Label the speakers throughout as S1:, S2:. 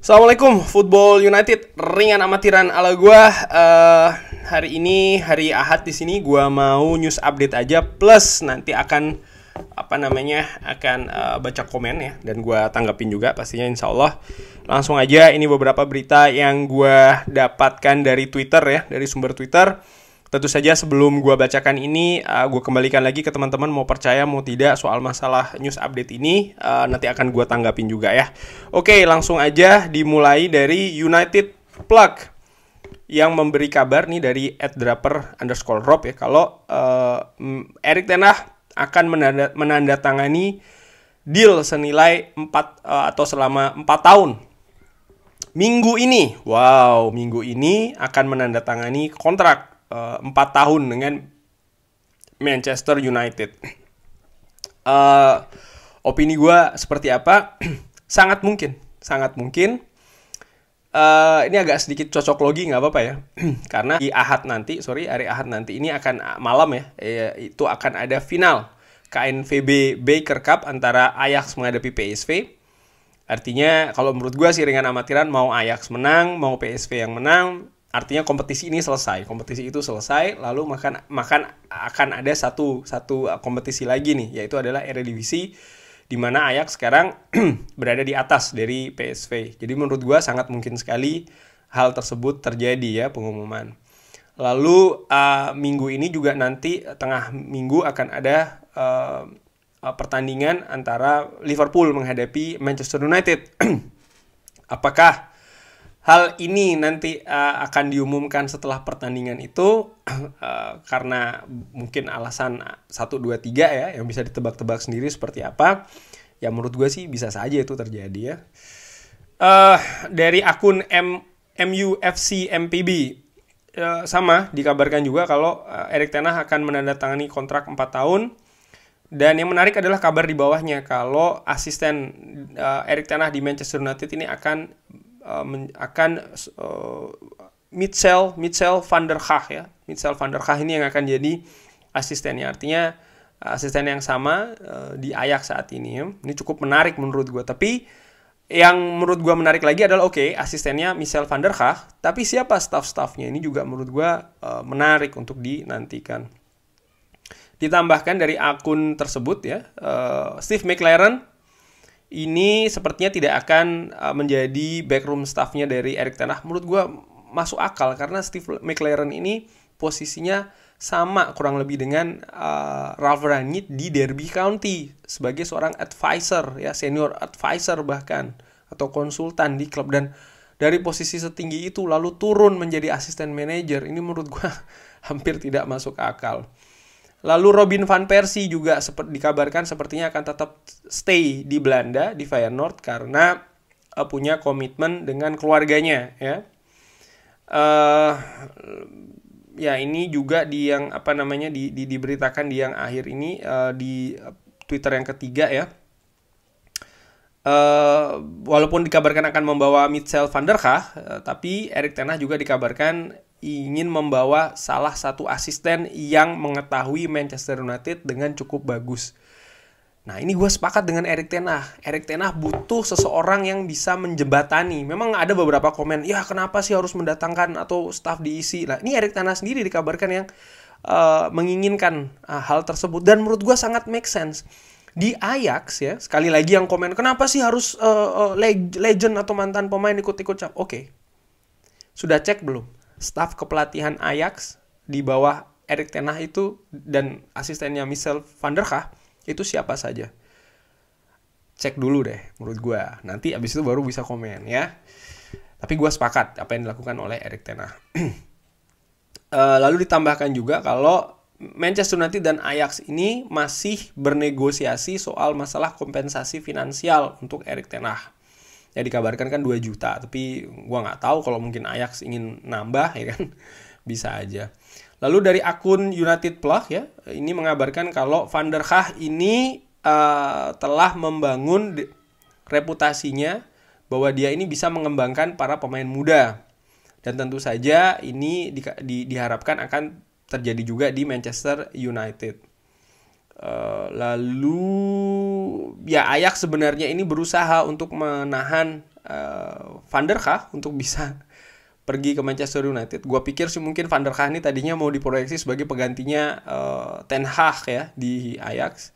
S1: Assalamualaikum Football United ringan amatiran ala gue uh, hari ini hari Ahad di sini gue mau news update aja plus nanti akan apa namanya akan uh, baca komen ya dan gue tanggapin juga pastinya insya Allah langsung aja ini beberapa berita yang gue dapatkan dari Twitter ya dari sumber Twitter Tentu saja sebelum gue bacakan ini, uh, eh, gue kembalikan lagi ke teman-teman mau percaya mau tidak soal masalah news update ini, uh, nanti akan gue tanggapin juga ya. Oke, langsung aja dimulai dari United Plug yang memberi kabar nih dari @draper underscore rob ya kalau uh, Erik Tenah akan menandatangani deal senilai 4 uh, atau selama 4 tahun minggu ini. Wow, minggu ini akan menandatangani kontrak Eh, empat uh, tahun dengan Manchester United. Uh, opini gue seperti apa? sangat mungkin, sangat mungkin. Uh, ini agak sedikit cocok logi nggak apa-apa ya, karena di Ahad nanti, sorry hari Ahad nanti ini akan malam ya, eh, itu akan ada final KNVB Baker Cup antara Ajax menghadapi PSV. Artinya kalau menurut gue sih ringan amatiran mau Ajax menang, mau PSV yang menang, artinya kompetisi ini selesai kompetisi itu selesai lalu makan makan akan ada satu satu uh, kompetisi lagi nih yaitu adalah Eredivisie di mana Ajax sekarang berada di atas dari PSV jadi menurut gua sangat mungkin sekali hal tersebut terjadi ya pengumuman lalu uh, minggu ini juga nanti tengah minggu akan ada uh, uh pertandingan antara Liverpool menghadapi Manchester United apakah Hal ini nanti uh, akan diumumkan setelah pertandingan itu uh, karena mungkin alasan 1 2 3 ya yang bisa ditebak-tebak sendiri seperti apa. Ya menurut gue sih bisa saja itu terjadi ya. Uh, dari akun M MUFC MPB uh, sama dikabarkan juga kalau uh, Erik Tenah akan menandatangani kontrak 4 tahun. Dan yang menarik adalah kabar di bawahnya kalau asisten uh, Erik Tenah di Manchester United ini akan Eh, akan uh, eh, Mitchell Mitchell van der Gaag ya Mitchell van der Gaag ini yang akan jadi asistennya artinya eh, asisten yang sama uh, di Ajax saat ini ya. ini cukup menarik menurut gue tapi yang menurut gue menarik lagi adalah oke okay, asistennya Michel van der Gaag tapi siapa staff-staffnya ini juga menurut gue uh, menarik untuk dinantikan ditambahkan dari akun tersebut ya uh, Steve McLaren ini sepertinya tidak akan uh, menjadi backroom staffnya dari Eric Tenah. Menurut gue masuk akal karena Steve McLaren ini posisinya sama kurang lebih dengan uh, Ralph Rangit di Derby County sebagai seorang advisor ya senior advisor bahkan atau konsultan di klub dan dari posisi setinggi itu lalu turun menjadi asisten manajer ini menurut gue hampir tidak masuk akal. Lalu Robin van Persie juga sepert, dikabarkan sepertinya akan tetap stay di Belanda di Feyenoord karena uh, punya komitmen dengan keluarganya ya. Uh, ya ini juga di yang apa namanya di, di diberitakan di yang akhir ini uh, di Twitter yang ketiga ya. Uh, walaupun dikabarkan akan membawa Mitchell van der Kah, uh, tapi Erik Ten juga dikabarkan ingin membawa salah satu asisten yang mengetahui Manchester United dengan cukup bagus. Nah ini gue sepakat dengan Erik Tenah. Erik Tenah butuh seseorang yang bisa menjembatani. Memang ada beberapa komen, ya kenapa sih harus mendatangkan atau staff diisi. Nah ini Erik Tenah sendiri dikabarkan yang uh, menginginkan uh, hal tersebut. Dan menurut gue sangat make sense. Di Ajax ya, sekali lagi yang komen, kenapa sih harus uh, uh, legend atau mantan pemain ikut-ikut cap? Oke, okay. sudah cek belum? staf kepelatihan Ajax di bawah Erik Ten Hag itu dan asistennya Michel van der Gaag itu siapa saja? Cek dulu deh menurut gue. Nanti abis itu baru bisa komen ya. Tapi gue sepakat apa yang dilakukan oleh Erik Ten Hag. Eh, lalu ditambahkan juga kalau Manchester United dan Ajax ini masih bernegosiasi soal masalah kompensasi finansial untuk Erik Ten Hag ya dikabarkan kan 2 juta tapi gua nggak tahu kalau mungkin Ajax ingin nambah ya kan bisa aja lalu dari akun United Plug ya ini mengabarkan kalau Van der Gaag ini uh, telah membangun reputasinya bahwa dia ini bisa mengembangkan para pemain muda dan tentu saja ini di, di, diharapkan akan terjadi juga di Manchester United Eh, lalu ya Ayak sebenarnya ini berusaha untuk menahan uh, Van der Kaag untuk bisa pergi ke Manchester United. Gua pikir sih mungkin Van der Kaag ini tadinya mau diproyeksi sebagai penggantinya uh, Ten Hag ya di Ajax.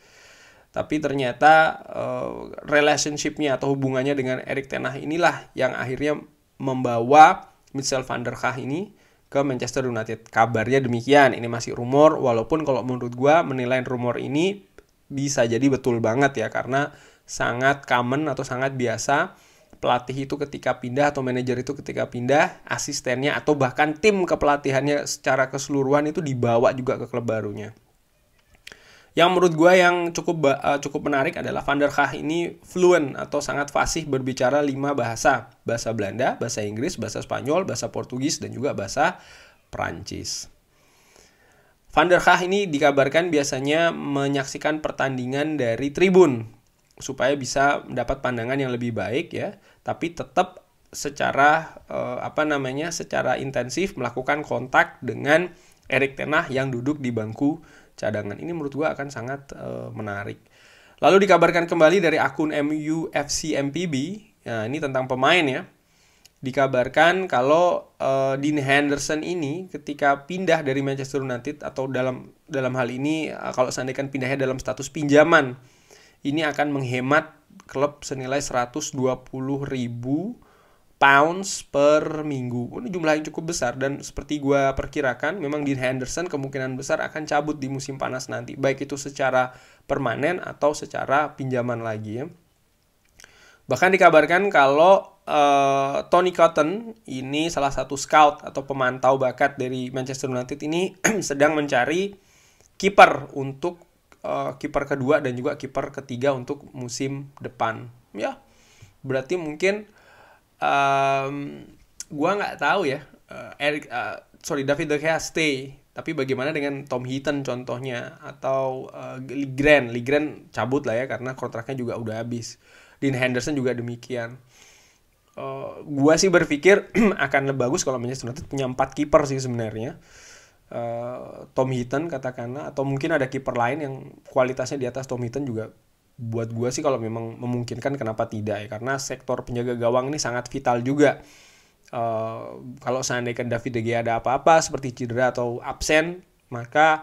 S1: Tapi ternyata uh, relationshipnya atau hubungannya dengan Erik Ten Hag inilah yang akhirnya membawa Michel Van der Kaag ini ke Manchester United. Kabarnya demikian, ini masih rumor walaupun kalau menurut gue menilai rumor ini bisa jadi betul banget ya karena sangat common atau sangat biasa pelatih itu ketika pindah atau manajer itu ketika pindah asistennya atau bahkan tim kepelatihannya secara keseluruhan itu dibawa juga ke klub barunya. Yang menurut gue yang cukup uh, cukup menarik adalah Van der kah ini fluent atau sangat fasih berbicara lima bahasa. Bahasa Belanda, bahasa Inggris, bahasa Spanyol, bahasa Portugis, dan juga bahasa Perancis Van der kah ini dikabarkan biasanya menyaksikan pertandingan dari tribun supaya bisa mendapat pandangan yang lebih baik ya, tapi tetap secara eh, apa namanya? secara intensif melakukan kontak dengan Erik tenah yang duduk di bangku cadangan. Ini menurut gue akan sangat uh, menarik. Lalu dikabarkan kembali dari akun mufcmpb MPB, nah, ini tentang pemain ya. Dikabarkan kalau uh, Dean Henderson ini ketika pindah dari Manchester United atau dalam dalam hal ini eh, kalau seandainya pindahnya dalam status pinjaman, ini akan menghemat klub senilai 120 ribu pounds per minggu. Ini jumlah yang cukup besar dan seperti gue perkirakan memang Dean Henderson kemungkinan besar akan cabut di musim panas nanti. Baik itu secara permanen atau secara pinjaman lagi ya. Bahkan dikabarkan kalau uh, Tony Cotton ini salah satu scout atau pemantau bakat dari Manchester United ini sedang mencari kiper untuk uh, kiper kedua dan juga kiper ketiga untuk musim depan. Ya, berarti mungkin um, gue nggak tahu ya uh, Eric uh, sorry David De Gea stay tapi bagaimana dengan Tom Heaton contohnya atau uh, eh, Ligren Ligren cabut lah ya karena kontraknya juga udah habis Dean Henderson juga demikian uh, gua sih berpikir akan lebih bagus kalau Manchester United punya empat kiper sih sebenarnya uh, Tom Heaton katakanlah atau mungkin ada kiper lain yang kualitasnya di atas Tom Heaton juga buat gue sih kalau memang memungkinkan kenapa tidak ya karena sektor penjaga gawang ini sangat vital juga uh, kalau seandainya kan David De Gea ada apa-apa seperti cedera atau absen maka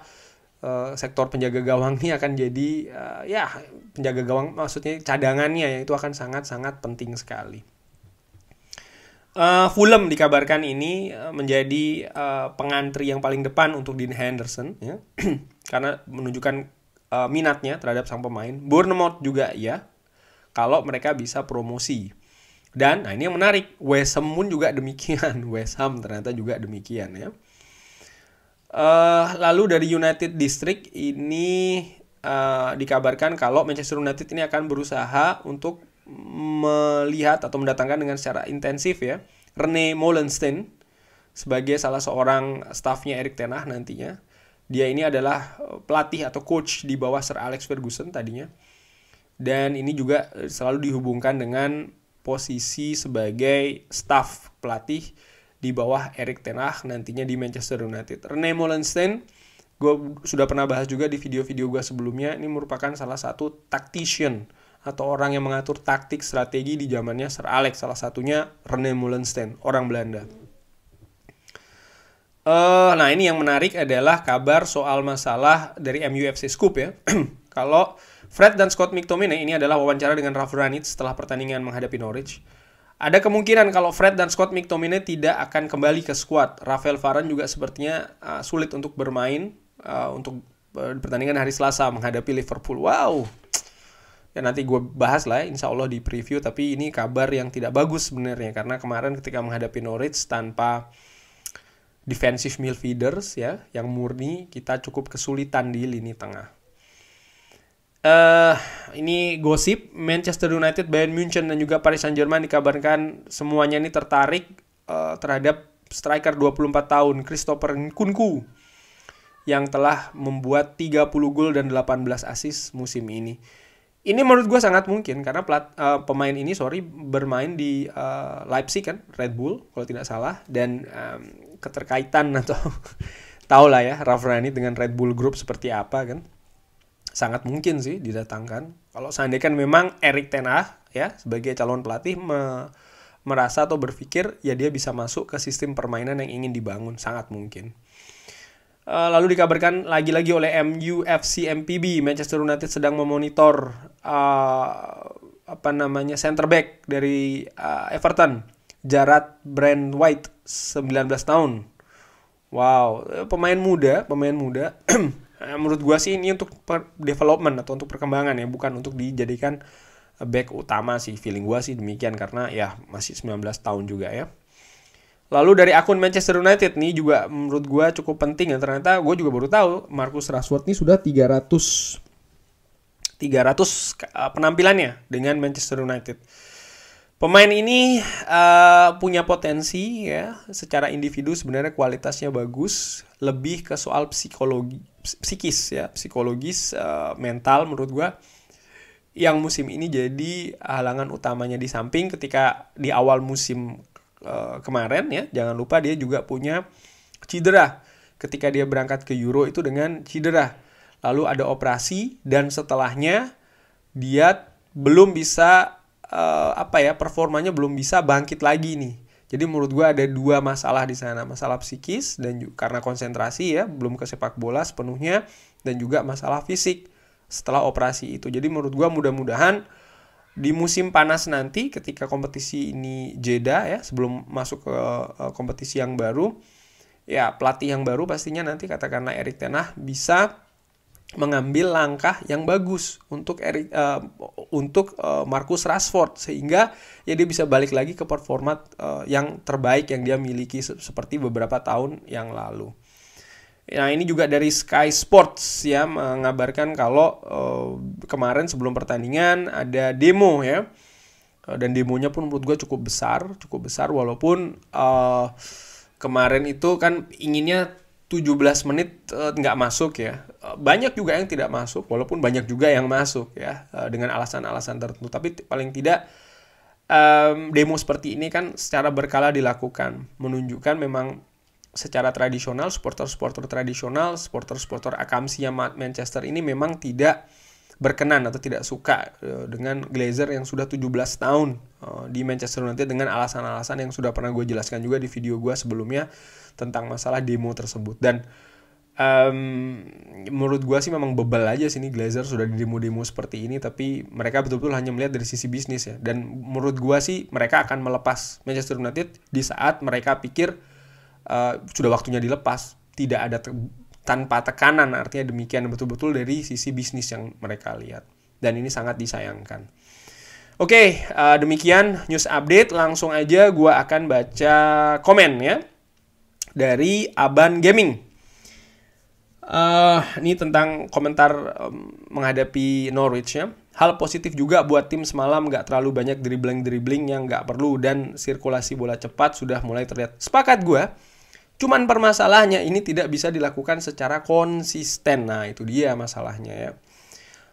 S1: uh, sektor penjaga gawang ini akan jadi uh, ya penjaga gawang maksudnya cadangannya ya itu akan sangat-sangat penting sekali uh, Fulham dikabarkan ini menjadi uh, pengantri yang paling depan untuk Dean Henderson ya karena menunjukkan uh, minatnya terhadap sang pemain. Bournemouth juga ya, kalau mereka bisa promosi. Dan nah ini yang menarik, West Ham pun juga demikian. West Ham ternyata juga demikian ya. Uh, lalu dari United District ini uh, dikabarkan kalau Manchester United ini akan berusaha untuk melihat atau mendatangkan dengan secara intensif ya Rene Molenstein sebagai salah seorang staffnya Erik Tenah nantinya dia ini adalah eh, pelatih atau coach di bawah Sir Alex Ferguson tadinya. Dan ini juga eh, selalu dihubungkan dengan posisi sebagai staff pelatih di bawah Erik Ten Hag nantinya di Manchester United. Rene Molenstein, gue sudah pernah bahas juga di video-video gue sebelumnya, ini merupakan salah satu tactician atau orang yang mengatur taktik strategi di zamannya Sir Alex, salah satunya Rene Molenstein, orang Belanda. Uh, nah ini yang menarik adalah kabar soal masalah dari MUFC Scoop ya. Kalau Fred dan Scott McTominay ini adalah wawancara dengan Ralf Ranit setelah pertandingan menghadapi Norwich. Ada kemungkinan kalau Fred dan Scott McTominay tidak akan kembali ke squad Rafael Varane juga sepertinya uh, sulit untuk bermain uh, untuk pertandingan hari Selasa menghadapi Liverpool. Wow. Ya nanti gue bahas lah ya, insya Allah di preview. Tapi ini kabar yang tidak bagus sebenarnya. Karena kemarin ketika menghadapi Norwich tanpa defensive midfielders ya yang murni kita cukup kesulitan di lini tengah. Uh, ini gosip Manchester United, Bayern Munchen dan juga Paris Saint-Germain dikabarkan semuanya ini tertarik uh, terhadap striker 24 tahun Christopher Nkunku yang telah membuat 30 gol dan 18 assist musim ini. Ini menurut gue sangat mungkin karena plat, uh, pemain ini sorry bermain di uh, Leipzig kan Red Bull kalau tidak salah dan um, keterkaitan atau tau lah ya Ravrani dengan Red Bull Group seperti apa kan sangat mungkin sih didatangkan kalau seandainya kan memang Erik Ten Hag ya sebagai calon pelatih me merasa atau berpikir ya dia bisa masuk ke sistem permainan yang ingin dibangun sangat mungkin eh, lalu dikabarkan lagi-lagi oleh MUFC MPB Manchester United sedang memonitor uh, apa namanya center back dari uh, Everton Jarat Brand White 19 tahun. Wow, eh, pemain muda, pemain muda. Eh, menurut gua sih ini untuk development atau untuk perkembangan ya, bukan untuk dijadikan eh, back utama sih. Feeling gua sih demikian karena ya masih 19 tahun juga ya. Lalu dari akun Manchester United nih juga menurut gua cukup penting ya. Ternyata gue juga baru tahu Marcus Rashford nih sudah 300 300 penampilannya dengan Manchester United Pemain ini uh, punya potensi ya, secara individu sebenarnya kualitasnya bagus, lebih ke soal psikologi, psikis ya, psikologis, uh, mental menurut gue yang musim ini jadi halangan utamanya di samping ketika di awal musim uh, kemarin ya, jangan lupa dia juga punya cedera ketika dia berangkat ke Euro itu dengan cedera, lalu ada operasi dan setelahnya dia belum bisa uh, apa ya performanya belum bisa bangkit lagi nih. Jadi menurut gue ada dua masalah di sana, masalah psikis dan juga, karena konsentrasi ya belum ke sepak bola sepenuhnya dan juga masalah fisik setelah operasi itu. Jadi menurut gue mudah-mudahan di musim panas nanti ketika kompetisi ini jeda ya sebelum masuk ke eh, kompetisi yang baru ya pelatih yang baru pastinya nanti katakanlah Erik Tenah bisa mengambil langkah yang bagus untuk Eric, uh, untuk uh, Marcus Rashford sehingga ya dia bisa balik lagi ke performa uh, eh, yang terbaik yang dia miliki seperti beberapa tahun yang lalu. Nah ini juga dari Sky Sports ya mengabarkan kalau uh, kemarin sebelum pertandingan ada demo ya dan demonya pun menurut gue cukup besar cukup besar walaupun uh, kemarin itu kan inginnya 17 menit uh, nggak masuk ya. Eh, banyak juga yang tidak masuk, walaupun banyak juga yang masuk ya uh, dengan alasan-alasan tertentu. Tapi paling tidak um, demo seperti ini kan secara berkala dilakukan, menunjukkan memang secara tradisional supporter-supporter tradisional, supporter-supporter Akamsi Manchester ini memang tidak berkenan atau tidak suka eh, dengan Glazer yang sudah 17 tahun eh, di Manchester United dengan alasan-alasan yang sudah pernah gue jelaskan juga di video gue sebelumnya tentang masalah demo tersebut dan um, menurut gue sih memang bebel aja sini Glazer sudah di demo-demo seperti ini tapi mereka betul-betul hanya melihat dari sisi bisnis ya dan menurut gue sih mereka akan melepas Manchester United di saat mereka pikir uh, sudah waktunya dilepas tidak ada tanpa tekanan artinya demikian betul-betul dari sisi bisnis yang mereka lihat dan ini sangat disayangkan. Oke, uh, demikian news update. Langsung aja gue akan baca komen ya dari Aban Gaming. Uh, ini tentang komentar um, menghadapi Norwich ya. Hal positif juga buat tim semalam nggak terlalu banyak dribbling-dribbling yang nggak perlu dan sirkulasi bola cepat sudah mulai terlihat. Sepakat gue. Cuman permasalahannya ini tidak bisa dilakukan secara konsisten. Nah, itu dia masalahnya ya.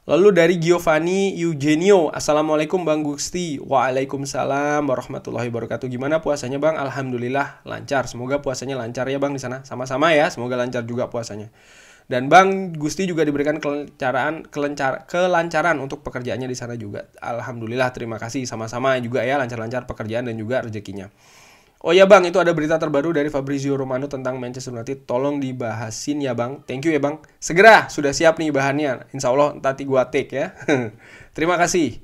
S1: Lalu dari Giovanni Eugenio, Assalamualaikum Bang Gusti, Waalaikumsalam warahmatullahi wabarakatuh. Gimana puasanya Bang? Alhamdulillah lancar. Semoga puasanya lancar ya Bang di sana. Sama-sama ya, semoga lancar juga puasanya. Dan Bang Gusti juga diberikan kelancaran kelancar, kelancaran untuk pekerjaannya di sana juga. Alhamdulillah, terima kasih sama-sama juga ya lancar-lancar pekerjaan dan juga rezekinya. Oh ya bang, itu ada berita terbaru dari Fabrizio Romano tentang Manchester United. Tolong dibahasin ya bang. Thank you ya bang. Segera, sudah siap nih bahannya. Insya Allah nanti gua take ya. Terima kasih.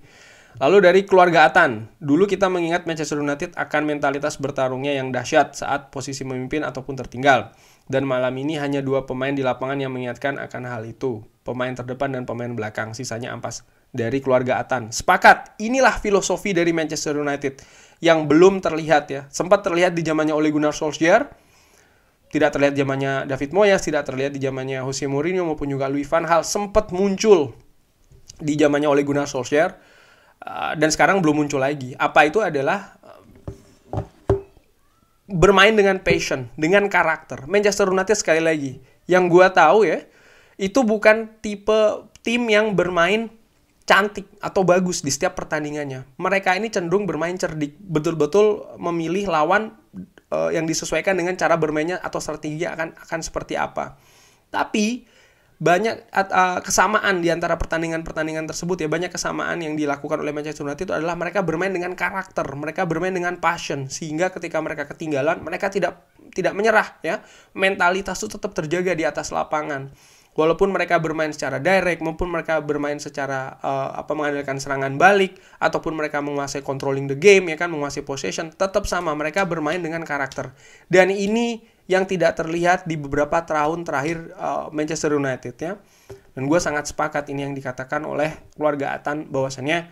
S1: Lalu dari keluarga Atan, dulu kita mengingat Manchester United akan mentalitas bertarungnya yang dahsyat saat posisi memimpin ataupun tertinggal. Dan malam ini hanya dua pemain di lapangan yang mengingatkan akan hal itu. Pemain terdepan dan pemain belakang, sisanya ampas dari keluarga Atan. Sepakat, inilah filosofi dari Manchester United yang belum terlihat ya. Sempat terlihat di zamannya Ole Gunnar Solskjaer, tidak terlihat zamannya David Moyes, tidak terlihat di zamannya Jose Mourinho maupun juga Louis van Gaal sempat muncul di zamannya Ole Gunnar Solskjaer eh, dan sekarang belum muncul lagi. Apa itu adalah eh, bermain dengan passion, dengan karakter. Manchester United sekali lagi, yang gue tahu ya, itu bukan tipe tim yang bermain cantik atau bagus di setiap pertandingannya. Mereka ini cenderung bermain cerdik, betul-betul memilih lawan uh, yang disesuaikan dengan cara bermainnya atau strategi akan akan seperti apa. Tapi banyak uh, kesamaan di antara pertandingan-pertandingan tersebut ya banyak kesamaan yang dilakukan oleh Manchester United itu adalah mereka bermain dengan karakter, mereka bermain dengan passion sehingga ketika mereka ketinggalan mereka tidak tidak menyerah ya. Mentalitas itu tetap terjaga di atas lapangan walaupun mereka bermain secara direct maupun mereka bermain secara uh, apa mengandalkan serangan balik ataupun mereka menguasai controlling the game ya kan menguasai possession tetap sama mereka bermain dengan karakter dan ini yang tidak terlihat di beberapa tahun terakhir uh, Manchester United ya dan gue sangat sepakat ini yang dikatakan oleh keluarga Atan bahwasannya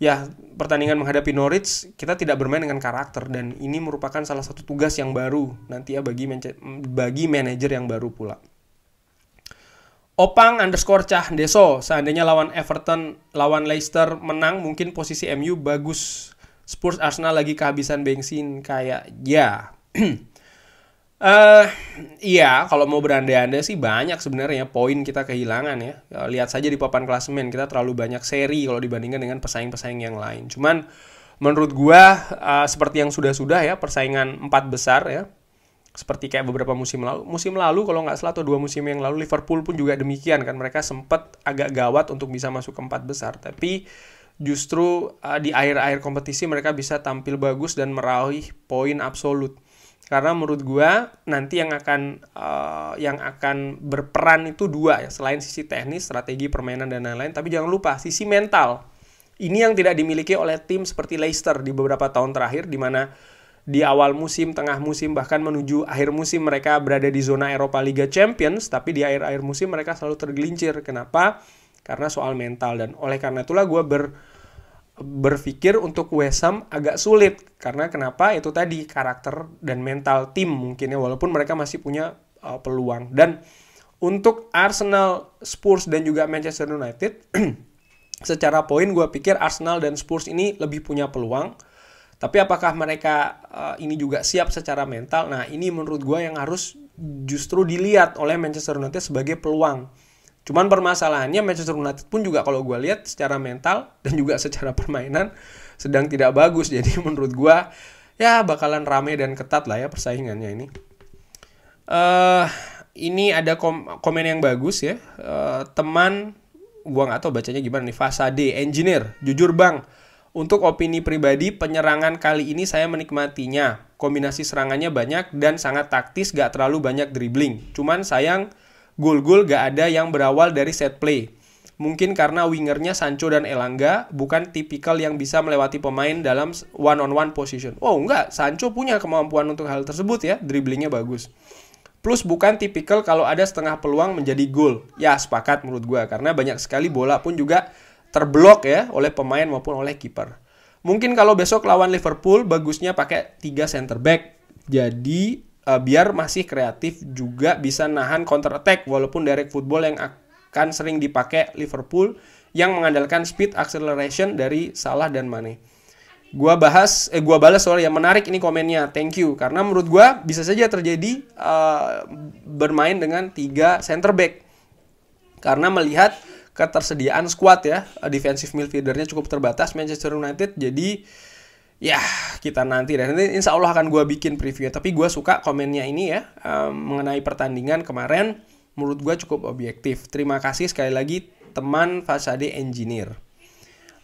S1: ya pertandingan menghadapi Norwich kita tidak bermain dengan karakter dan ini merupakan salah satu tugas yang baru nanti ya bagi bagi manajer yang baru pula. Opang underscore Cah Deso, seandainya lawan Everton, lawan Leicester menang, mungkin posisi MU bagus. Spurs Arsenal lagi kehabisan bensin kayak ya. Eh, uh, iya, kalau mau berandai-andai sih banyak sebenarnya poin kita kehilangan ya. ya. Lihat saja di papan klasemen kita terlalu banyak seri kalau dibandingkan dengan pesaing-pesaing yang lain. Cuman menurut gua uh, seperti yang sudah-sudah ya persaingan empat besar ya seperti kayak beberapa musim lalu. Musim lalu kalau nggak salah atau dua musim yang lalu Liverpool pun juga demikian kan mereka sempat agak gawat untuk bisa masuk ke empat besar tapi justru uh, di akhir-akhir kompetisi mereka bisa tampil bagus dan meraih poin absolut. Karena menurut gua nanti yang akan uh, yang akan berperan itu dua ya selain sisi teknis, strategi permainan dan lain-lain tapi jangan lupa sisi mental. Ini yang tidak dimiliki oleh tim seperti Leicester di beberapa tahun terakhir di mana di awal musim, tengah musim, bahkan menuju akhir musim mereka berada di zona Eropa Liga Champions, tapi di akhir-akhir musim mereka selalu tergelincir. Kenapa? Karena soal mental dan oleh karena itulah gue ber berpikir untuk West Ham agak sulit karena kenapa itu tadi karakter dan mental tim mungkin ya walaupun mereka masih punya uh, peluang dan untuk Arsenal, Spurs dan juga Manchester United secara poin gue pikir Arsenal dan Spurs ini lebih punya peluang tapi apakah mereka uh, ini juga siap secara mental? Nah, ini menurut gue yang harus justru dilihat oleh Manchester United sebagai peluang. Cuman permasalahannya Manchester United pun juga kalau gue lihat secara mental dan juga secara permainan sedang tidak bagus. Jadi menurut gue ya bakalan rame dan ketat lah ya persaingannya ini. Uh, ini ada kom komen yang bagus ya. Uh, teman gue nggak tahu bacanya gimana nih Fasade engineer jujur bang untuk opini pribadi, penyerangan kali ini saya menikmatinya. Kombinasi serangannya banyak dan sangat taktis, gak terlalu banyak dribbling. Cuman sayang, gol-gol gak ada yang berawal dari set play. Mungkin karena wingernya Sancho dan Elanga bukan tipikal yang bisa melewati pemain dalam one-on-one position. Oh enggak, Sancho punya kemampuan untuk hal tersebut ya, dribblingnya bagus. Plus bukan tipikal kalau ada setengah peluang menjadi gol. Ya sepakat menurut gue, karena banyak sekali bola pun juga terblok ya oleh pemain maupun oleh kiper. Mungkin kalau besok lawan Liverpool bagusnya pakai 3 center back. Jadi uh, biar masih kreatif juga bisa nahan counter attack walaupun direct football yang akan sering dipakai Liverpool yang mengandalkan speed acceleration dari Salah dan Mane. Gua bahas eh gua balas soal yang menarik ini komennya. Thank you karena menurut gua bisa saja terjadi uh, bermain dengan tiga center back. Karena melihat ketersediaan squad ya eh, defensive midfieldernya cukup terbatas Manchester United jadi ya kita nanti dan nanti insya Allah akan gue bikin preview tapi gue suka komennya ini ya mengenai pertandingan kemarin menurut gue cukup objektif terima kasih sekali lagi teman Fasade Engineer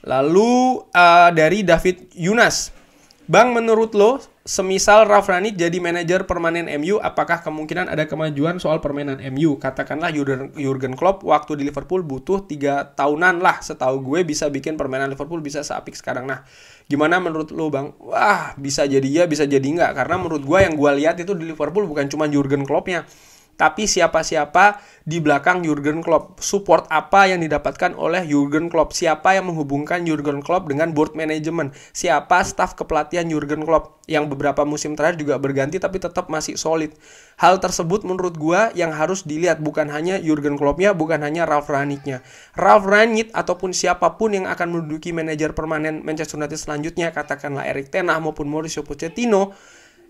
S1: lalu uh, dari David Yunas Bang menurut lo semisal Ralf Rani jadi manajer permanen MU, apakah kemungkinan ada kemajuan soal permainan MU? Katakanlah Jurgen Klopp waktu di Liverpool butuh tiga tahunan lah setahu gue bisa bikin permainan Liverpool bisa seapik sekarang. Nah, gimana menurut lo bang? Wah, bisa jadi ya, bisa jadi enggak. Karena menurut gue yang gue lihat itu di Liverpool bukan cuma Jurgen Kloppnya. Tapi siapa-siapa di belakang Jurgen Klopp? Support apa yang didapatkan oleh Jurgen Klopp? Siapa yang menghubungkan Jurgen Klopp dengan board management? Siapa staf kepelatihan Jurgen Klopp yang beberapa musim terakhir juga berganti tapi tetap masih solid? Hal tersebut menurut gua yang harus dilihat bukan hanya Jurgen Kloppnya, bukan hanya Ralf Rangnicknya. Ralf Rangnick ataupun siapapun yang akan menduduki manajer permanen Manchester United selanjutnya, katakanlah Erik Ten Hag maupun Mauricio Pochettino,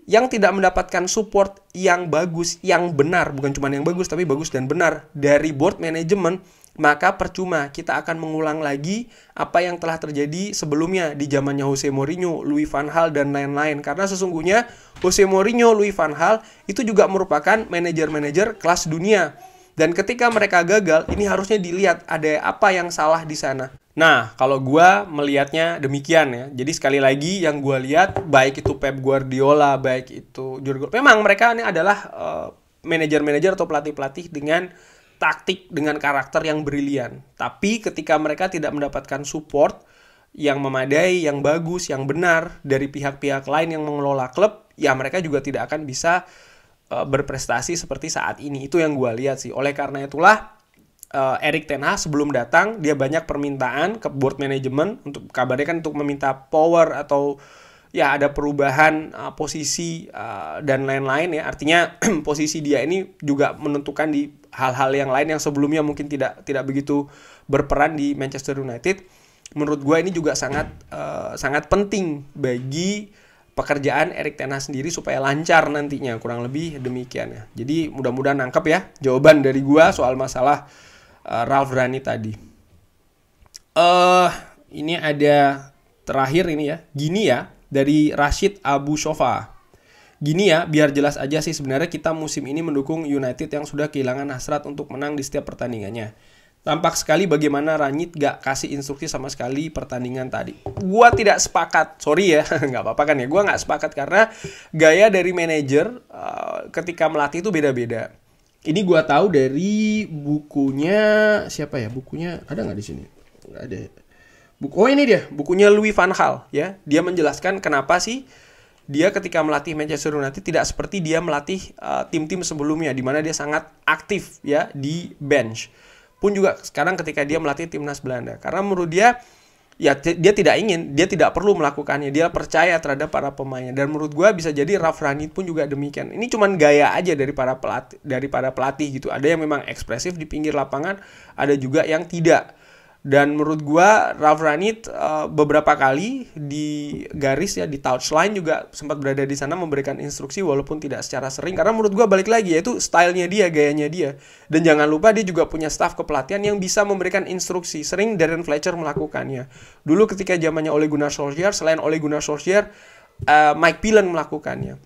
S1: yang tidak mendapatkan support yang bagus, yang benar, bukan cuma yang bagus tapi bagus dan benar dari board management, maka percuma kita akan mengulang lagi apa yang telah terjadi sebelumnya di zamannya Jose Mourinho, Louis van Gaal dan lain-lain. Karena sesungguhnya Jose Mourinho, Louis van Gaal itu juga merupakan manajer-manajer kelas dunia dan ketika mereka gagal, ini harusnya dilihat ada apa yang salah di sana. Nah, kalau gue melihatnya demikian ya. Jadi sekali lagi yang gue lihat, baik itu Pep Guardiola, baik itu Jurgen, memang mereka ini adalah uh, manajer-manajer atau pelatih-pelatih dengan taktik dengan karakter yang brilian. Tapi ketika mereka tidak mendapatkan support yang memadai, yang bagus, yang benar dari pihak-pihak lain yang mengelola klub, ya mereka juga tidak akan bisa Eh, berprestasi seperti saat ini. Itu yang gue lihat sih. Oleh karena itulah uh, Erik Ten Hag sebelum datang dia banyak permintaan ke board management untuk kabarnya kan untuk meminta power atau ya ada perubahan uh, posisi uh, dan lain-lain ya artinya posisi dia ini juga menentukan di hal-hal yang lain yang sebelumnya mungkin tidak tidak begitu berperan di Manchester United menurut gue ini juga sangat uh, sangat penting bagi pekerjaan Erik Ten sendiri supaya lancar nantinya kurang lebih demikian ya. Jadi mudah-mudahan nangkep ya jawaban dari gua soal masalah uh, eh, Ralph Rani tadi. Eh uh, ini ada terakhir ini ya. Gini ya dari Rashid Abu Shofa. Gini ya, biar jelas aja sih sebenarnya kita musim ini mendukung United yang sudah kehilangan hasrat untuk menang di setiap pertandingannya. Tampak sekali bagaimana Ranit gak kasih instruksi sama sekali pertandingan tadi. Gua tidak sepakat, sorry ya, nggak apa-apa kan ya. Gua nggak sepakat karena gaya dari manajer uh, ketika melatih itu beda-beda. Ini gua tahu dari bukunya siapa ya? Bukunya ada nggak di sini? Nggak ada. Ya. Buku, oh ini dia, bukunya Louis van Gaal ya. Dia menjelaskan kenapa sih dia ketika melatih Manchester United tidak seperti dia melatih eh, tim-tim uh, sebelumnya di mana dia sangat aktif ya di bench pun juga sekarang ketika dia melatih timnas Belanda karena menurut dia ya dia tidak ingin, dia tidak perlu melakukannya. Dia percaya terhadap para pemainnya dan menurut gue bisa jadi Raf Ranit pun juga demikian. Ini cuman gaya aja dari para pelatih dari para pelatih gitu. Ada yang memang ekspresif di pinggir lapangan, ada juga yang tidak. Dan menurut gue Ralf Ranit uh, eh, beberapa kali di garis ya di touchline juga sempat berada di sana memberikan instruksi walaupun tidak secara sering karena menurut gue balik lagi yaitu stylenya dia, gayanya dia. Dan jangan lupa dia juga punya staff kepelatihan yang bisa memberikan instruksi. Sering Darren Fletcher melakukannya. Dulu ketika zamannya Ole Gunnar Solskjaer, selain Ole Gunnar Solskjaer, uh, Mike Pillen melakukannya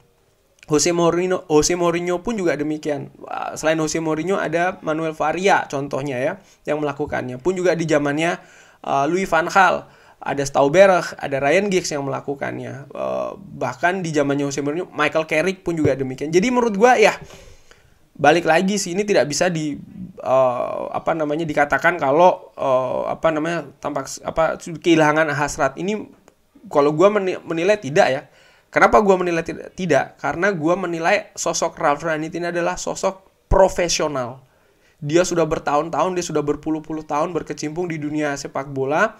S1: Jose Mourinho, Jose Mourinho pun juga demikian. Selain Jose Mourinho ada Manuel Faria contohnya ya yang melakukannya. Pun juga di zamannya eh, Louis van Gaal, ada Stauberg, ada Ryan Giggs yang melakukannya. Eh, bahkan di zamannya Jose Mourinho, Michael Carrick pun juga demikian. Jadi menurut gua ya balik lagi sih ini tidak bisa di uh, apa namanya dikatakan kalau uh, apa namanya tampak apa kehilangan hasrat ini kalau gua menilai tidak ya Kenapa gue menilai tidak? Tidak, karena gue menilai sosok Ralph Ranit ini adalah sosok profesional. Dia sudah bertahun-tahun, dia sudah berpuluh-puluh tahun berkecimpung di dunia sepak bola.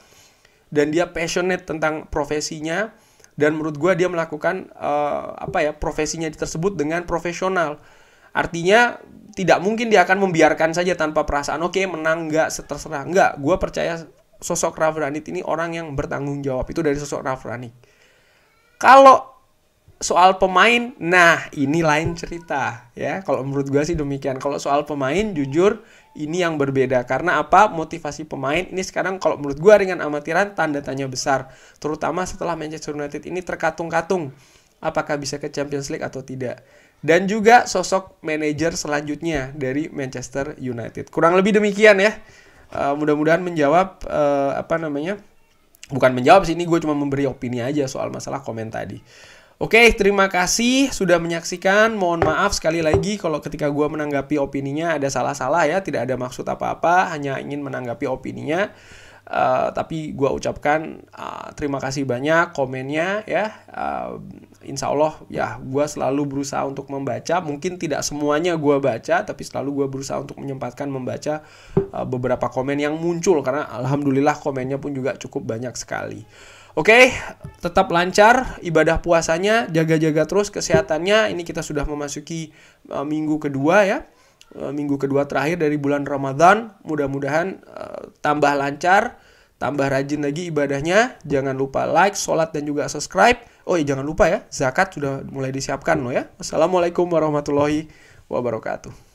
S1: Dan dia passionate tentang profesinya. Dan menurut gue dia melakukan uh, apa ya profesinya tersebut dengan profesional. Artinya tidak mungkin dia akan membiarkan saja tanpa perasaan. Oke okay, menang nggak, seterserah. nggak. Gue percaya sosok Ralph Ranit ini orang yang bertanggung jawab. Itu dari sosok Ralph Ranit. Kalau soal pemain, nah ini lain cerita ya. Kalau menurut gue sih demikian. Kalau soal pemain, jujur ini yang berbeda karena apa? Motivasi pemain ini sekarang kalau menurut gue ringan amatiran tanda tanya besar, terutama setelah Manchester United ini terkatung-katung apakah bisa ke Champions League atau tidak. Dan juga sosok manajer selanjutnya dari Manchester United. Kurang lebih demikian ya. Uh, mudah-mudahan menjawab uh, apa namanya bukan menjawab sih ini gue cuma memberi opini aja soal masalah komen tadi. Oke, terima kasih sudah menyaksikan. Mohon maaf sekali lagi kalau ketika gue menanggapi opininya ada salah-salah ya, tidak ada maksud apa-apa, hanya ingin menanggapi opininya. Uh, tapi gue ucapkan uh, terima kasih banyak komennya ya uh, insya Allah ya gue selalu berusaha untuk membaca mungkin tidak semuanya gue baca tapi selalu gue berusaha untuk menyempatkan membaca uh, beberapa komen yang muncul karena alhamdulillah komennya pun juga cukup banyak sekali. Oke, tetap lancar ibadah puasanya, jaga-jaga terus kesehatannya. Ini kita sudah memasuki uh, minggu kedua ya. Uh, minggu kedua terakhir dari bulan Ramadan. Mudah-mudahan uh, tambah lancar, tambah rajin lagi ibadahnya. Jangan lupa like, sholat dan juga subscribe. Oh iya jangan lupa ya, zakat sudah mulai disiapkan loh ya. Assalamualaikum warahmatullahi wabarakatuh.